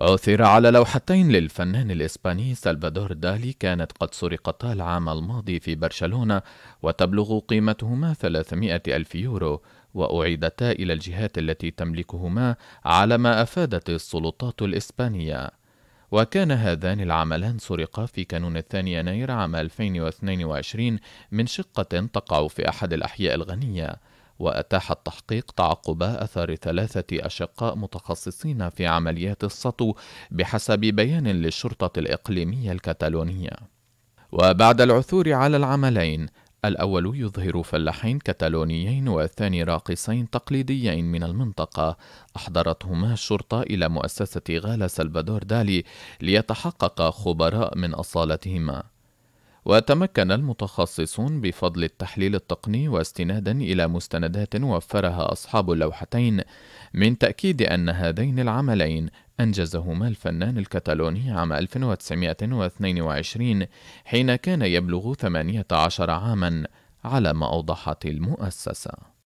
عثر على لوحتين للفنان الإسباني سلفادور دالي كانت قد سرقتا العام الماضي في برشلونة وتبلغ قيمتهما 300 ألف يورو وأعيدتا إلى الجهات التي تملكهما على ما أفادت السلطات الإسبانية وكان هذان العملان سرقا في كانون الثاني يناير عام 2022 من شقة تقع في أحد الأحياء الغنية وأتاح التحقيق تعقب أثر ثلاثة أشقاء متخصصين في عمليات السطو بحسب بيان للشرطة الإقليمية الكتالونية. وبعد العثور على العملين، الأول يظهر فلاحين كتالونيين والثاني راقصين تقليديين من المنطقة أحضرتهما الشرطة إلى مؤسسة غالا سلفادور دالي ليتحقق خبراء من أصالتهما وتمكن المتخصصون بفضل التحليل التقني واستنادا الى مستندات وفرها اصحاب اللوحتين من تاكيد ان هذين العملين انجزهما الفنان الكتالوني عام 1922 حين كان يبلغ 18 عاما على ما اوضحت المؤسسه